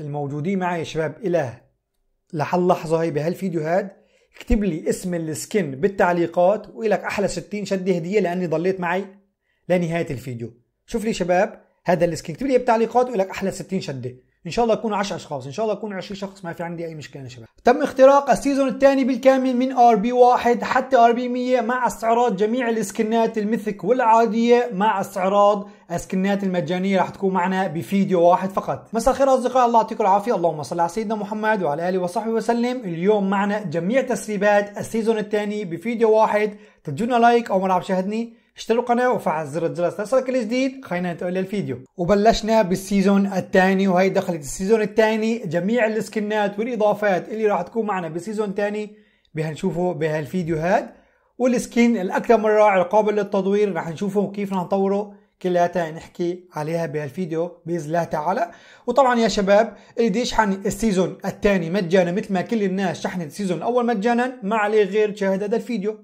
الموجودين معي يا شباب الى لحد لحظه هي بهالفيديو هاد اكتب لي اسم السكن بالتعليقات وإلك احلى 60 شده هديه لاني ضليت معي لنهايه الفيديو شوف لي شباب هذا السكن اكتب لي بالتعليقات وإلك احلى 60 شده ان شاء الله يكون 10 اشخاص ان شاء الله يكون 20 شخص ما في عندي اي مشكله يا شباب تم اختراق السيزون الثاني بالكامل من ار بي 1 حتى ار بي 100 مع استعراض جميع السكنات الميثك والعاديه مع استعراض السكنات المجانيه راح تكون معنا بفيديو واحد فقط مساء الخير اصدقاء الله يعطيكم العافيه اللهم صل على سيدنا محمد وعلى اله وصحبه وسلم اليوم معنا جميع تسريبات السيزون الثاني بفيديو واحد تدونا لايك او ما عم شاهدني اشتروا القناة وفعل زر الجرس ليصلك الجديد خلينا ننتقل للفيديو وبلشنا بالسيزون الثاني وهي دخلت السيزون الثاني جميع السكنات والاضافات اللي راح تكون معنا بالسيزون الثاني بهنشوفه بهالفيديو هاد والسكين الاكثر من رائع قابل للتطوير راح نشوفه كيف راح نطوره كلياتها نحكي عليها بهالفيديو باذن الله تعالى وطبعا يا شباب اللي بده يشحن السيزون الثاني مجانا مثل ما كل الناس شحنت السيزون الاول مجانا ما عليه غير تشاهد هذا الفيديو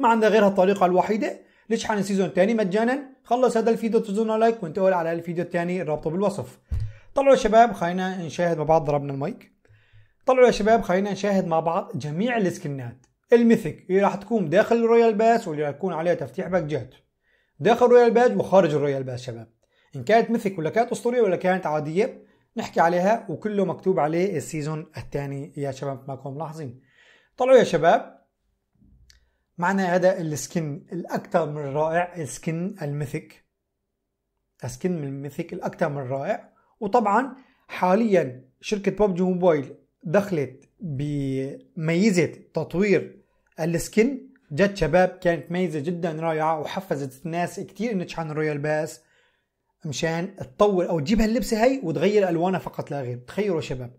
ما عندنا غير هالطريقه الوحيده نشحن السيزون الثاني مجانا خلص هذا الفيديو تدوسونا لايك وانتقل على الفيديو الثاني رابطه بالوصف طلعوا يا شباب خلينا نشاهد مع بعض ضربنا المايك طلعوا يا شباب خلينا نشاهد مع بعض جميع السكنات الميثك اللي راح تكون داخل الرويال باس واللي راح يكون عليها تفتيح باكجات داخل الرويال باس وخارج الرويال باس شباب ان كانت ميثك ولا كانت اسطوريه ولا كانت عاديه نحكي عليها وكله مكتوب عليه السيزون الثاني يا شباب ما كنتم ملاحظين طلعوا يا شباب معنا هذا السكن الأكثر من رائع السكن الميثيك السكن من الميثيك الأكثر من رائع وطبعا حاليا شركة ببجي موبايل دخلت بميزة تطوير السكن جت شباب كانت ميزة جدا رائعة وحفزت الناس كتير انه تشحن رويال باس مشان تطور او تجيب هاللبسة هي وتغير الوانها فقط لا غير تخيلوا شباب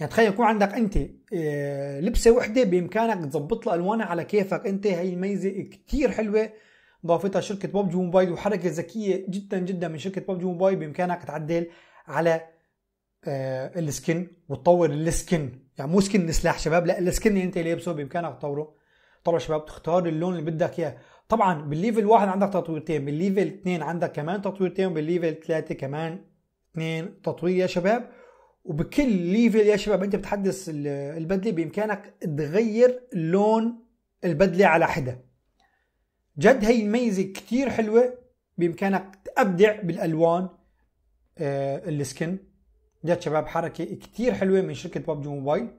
يعني تخيل يكون عندك انت آه، لبسه وحده بامكانك تظبط لها الوانها على كيفك انت هي الميزه كثير حلوه ضافتها شركه ببجي موبايل وحركه ذكيه جدا جدا من شركه ببجي موبايل بامكانك تعدل على آه، السكن وتطور السكن يعني مو سكن سلاح شباب لا السكن اللي انت لابسه بامكانك تطوره طبعا شباب تختار اللون اللي بدك اياه طبعا بالليفل واحد عندك تطويرتين بالليفل اثنين عندك كمان تطويرتين وبالليفل ثلاثه كمان اثنين تطوير يا شباب وبكل ليفل يا شباب انت بتحدث البدله بامكانك تغير لون البدله على حدا جد هي الميزه كثير حلوه بامكانك تبدع بالالوان آه، السكن جد شباب حركه كثير حلوه من شركه ببجي موبايل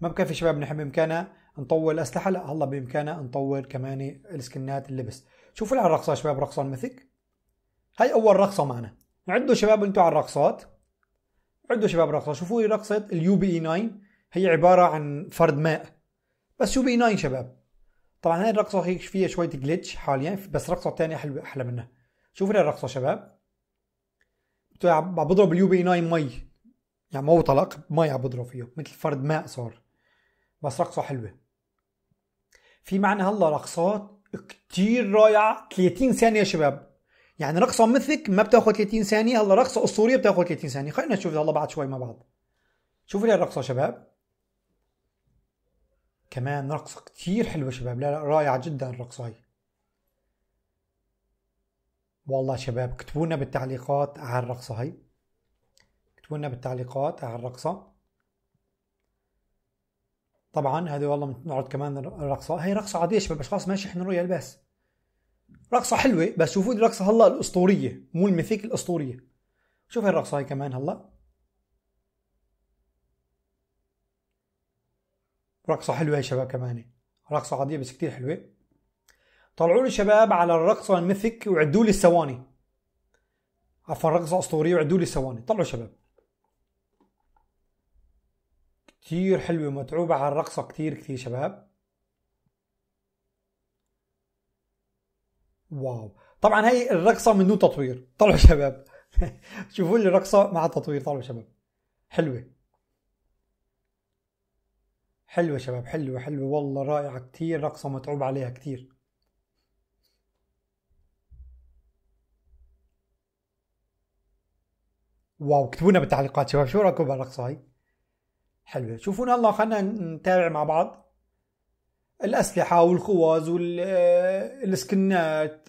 ما بكفي شباب نحن بامكاننا نطور الاسلحه لا هلا بامكاننا نطور كمان السكنات اللبس شوفوا على الرقصه شباب رقصه المثك هاي اول رقصه معنا عدوا شباب انتم على الرقصات عدوا شباب رقصه شوفوا لي رقصه اليو بي اي 9 هي عباره عن فرد ماء بس يو بي اي 9 شباب طبعا هاي الرقصه هيك فيها شويه جلتش حاليا بس رقصه ثانيه حلوه احلى منها شوفوا لي الرقصه شباب عم بضرب اليو بي اي 9 مي يعني مو طلق مي عم بضرب فيه مثل فرد ماء صار بس رقصه حلوه في معنا هلا رقصات كتير رائعة 30 ثانية يا شباب يعني رقصه مثلك ما بتاخذ 30 ثانيه هلا رقصه اسطوريه بتاخذ 30 ثانيه خلينا نشوف هلا بعد شوي مع بعض شوفوا لي الرقصه شباب كمان رقصه كثير حلوه شباب لا لا رائعه جدا الرقصه هي والله شباب اكتبوا لنا بالتعليقات على الرقصه هي اكتبوا لنا بالتعليقات على الرقصه طبعا هذه والله بنعرض كمان الرقصه هي رقصه عاديه شباب اشخاص ماشي شحنوا رؤيه بس رقصه حلوه بس شوفوا الرقصه هلا الاسطوريه مو الميثيك الاسطوريه شوف هالرقصه هاي كمان هلا رقصه حلوه يا شباب كمان رقصه عاديه بس كثير حلوه طلعوا لي شباب على الرقصه الميثيك وعدوا لي الثواني عفوا رقصه اسطوريه وعدوا لي الثواني طلعوا شباب كثير حلوه متعوبه على الرقصه كثير كثير شباب واو طبعا هي الرقصه من دون تطوير طلعوا شباب شوفوا لي الرقصه مع التطوير طلعوا شباب حلوه حلوه شباب حلوه حلوه والله رائعه كثير رقصه متعوب عليها كثير واو لنا بالتعليقات شباب شو رايكم بالرقصه هاي حلوه شوفونا الله خلينا نتابع مع بعض الأسلحة والخواز والسكنات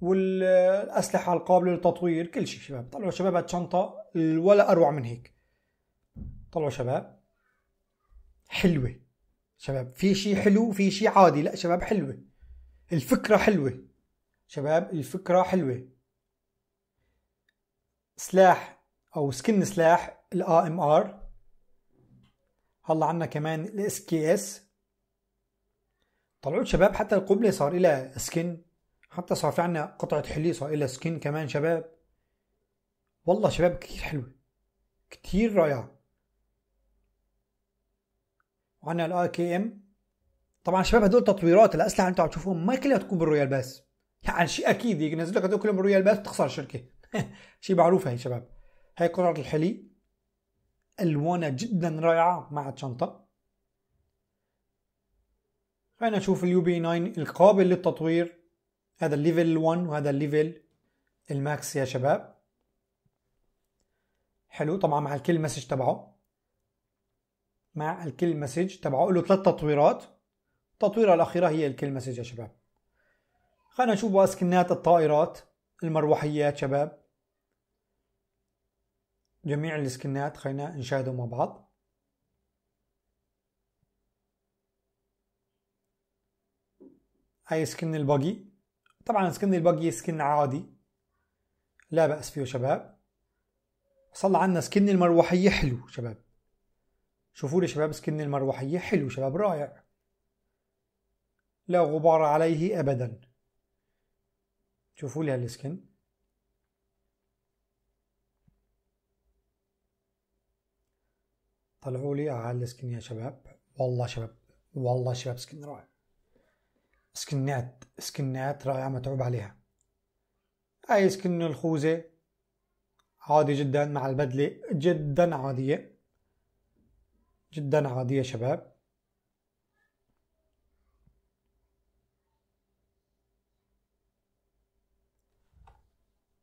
والأسلحة القابلة للتطوير كل شيء شباب طلعوا شباب هالشنطة ولا أروع من هيك طلعوا شباب حلوة شباب في شيء حلو في شيء عادي لا شباب حلوة الفكرة حلوة شباب الفكرة حلوة سلاح أو سكن سلاح الآ ام ار هلا عنا كمان الاس كي اس طلعوا شباب حتى القبله صار لها سكن حتى صار في عنا قطعه حلي صار لها سكن كمان شباب والله شباب كثير حلوه كثير رائعه وعنا الاي كي ام طبعا شباب هدول تطويرات الاسلحه اللي انتم عم تشوفوهم ما كلها تكون بالرويال باس يعني شيء اكيد ينزل لك هدول كلهم بالرويال باس بتخسر الشركه شيء معروف هي شباب هاي قطعه الحلي الوانها جدا رائعه مع الشنطه فانا اشوف اليو بي 9 القابل للتطوير هذا الليفل 1 وهذا الليفل الماكس يا شباب حلو طبعا مع الكل مسج تبعه مع الكل مسج تبعه له ثلاث تطويرات التطويرة الأخيرة هي الكل مسج يا شباب خلينا نشوف بقى سكنات الطائرات المروحيات شباب جميع السكنات خلينا نشاهدهم مع بعض هيسكن الباجي طبعا سكن الباجي سكن عادي لا بأس فيه شباب صلى عنا سكن المروحية حلو شباب شوفوا لي شباب سكن المروحية حلو شباب رائع لا غبار عليه أبدا شوفوا لي هالسكن طلعوا لي على السكن يا شباب والله شباب والله شباب سكن رائع سكنات سكنات رائعة متعوب عليها أي سكن الخوذة عادي جدا مع البدلة جدا عادية جدا عادية شباب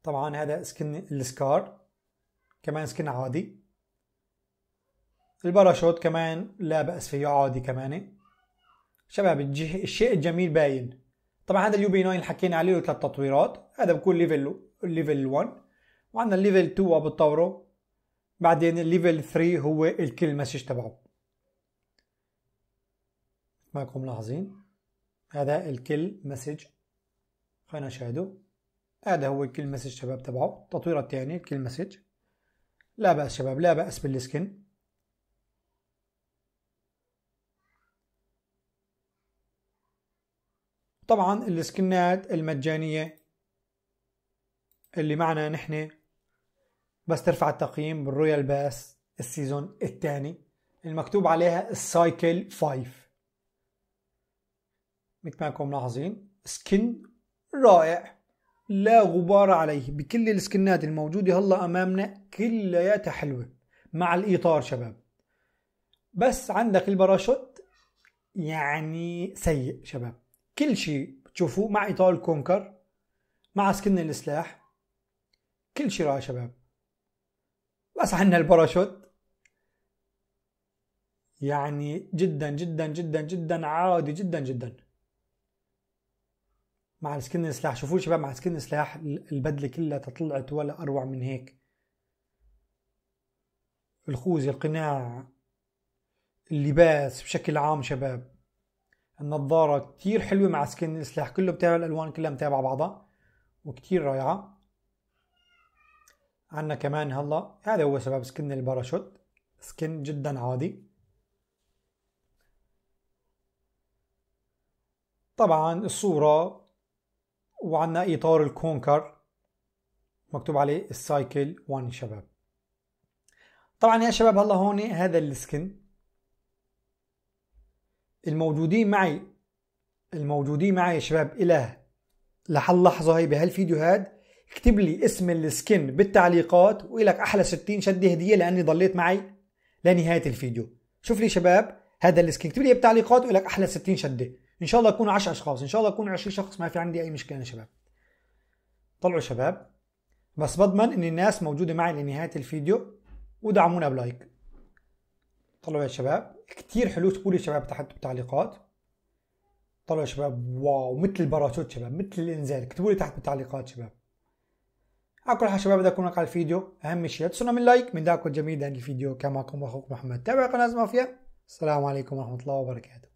طبعا هذا سكن السكار كمان سكن عادي الباراشوت كمان لا بأس فيه عادي كمان شباب الشيء الجميل باين طبعا هذا اليو بي 9 اللي حكينا عليه له ثلاث تطويرات هذا بكون ليفل ليفل 1 وعندنا الليفل 2 عم بتطوره بعدين الليفل 3 هو الكل مسج تبعه ما لكم ملاحظين هذا الكل مسج خلينا نشاهده هذا هو الكل مسج شباب تبعه التطوير الثاني الكل مسج لا بأس شباب لا بأس بالسكن طبعا السكنات المجانية اللي معنا نحن بس ترفع التقييم بالرويال باس السيزون الثاني المكتوب عليها السايكل 5 مثل ما انكم ملاحظين سكن رائع لا غبار عليه بكل السكنات الموجودة هلا أمامنا كلياتها حلوة مع الإطار شباب بس عندك الباراشوت يعني سيء شباب كل شيء بتشوفوه مع ايطال كونكر مع سكن السلاح كل شيء رائع شباب بس عندنا الباراشوت يعني جدا جدا جدا جدا عادي جدا جدا مع السكن السلاح شوفوا شباب مع سكن السلاح البدله كلها طلعت ولا اروع من هيك الخوذه القناع اللباس بشكل عام شباب النظاره كتير حلوه مع سكن السلاح كله متابع الالوان كلها متابعه بعضها وكتير رائعه عندنا كمان هلا هذا هو شباب سكن الباراشوت سكن جدا عادي طبعا الصورة وعندنا إطار الكونكر مكتوب عليه السايكل 1 شباب طبعا يا شباب هلا هون هذا السكن الموجودين معي الموجودين معي يا شباب الى لحل لحظة هي بهالفيديو هاد اكتب لي اسم السكن بالتعليقات وإلك أحلى 60 شدة هدية لأني ضليت معي لنهاية الفيديو شوف لي شباب هذا السكن اكتب لي بالتعليقات وإلك أحلى 60 شدة إن شاء الله يكونوا 10 أشخاص إن شاء الله يكونوا 20 شخص ما في عندي أي مشكلة يا شباب طلعوا شباب بس بضمن إن الناس موجودة معي لنهاية الفيديو ودعمونا بلايك طلعوا يا شباب كتير حلو تقولي شباب تحت بالتعليقات طلعوا شباب واو مثل الباراشوت شباب مثل الانزال اكتبوا لي تحت بالتعليقات شباب على كل حال شباب بدي اكون على الفيديو اهم شيء تسونا من لايك من داكم الجميل لهذا الفيديو كان معكم اخوكم محمد تابع قناه مافيا السلام عليكم ورحمه الله وبركاته